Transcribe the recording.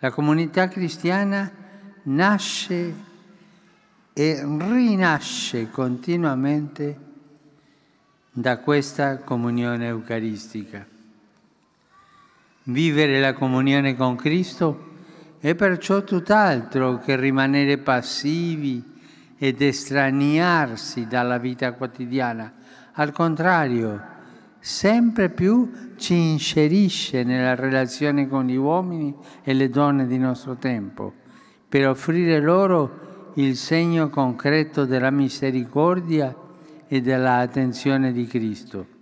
La comunità cristiana nasce e rinasce continuamente da questa comunione eucaristica. Vivere la comunione con Cristo è perciò tutt'altro che rimanere passivi ed estraniarsi dalla vita quotidiana. Al contrario, sempre più ci inserisce nella relazione con gli uomini e le donne di nostro tempo, per offrire loro il segno concreto della misericordia e dell'attenzione di Cristo.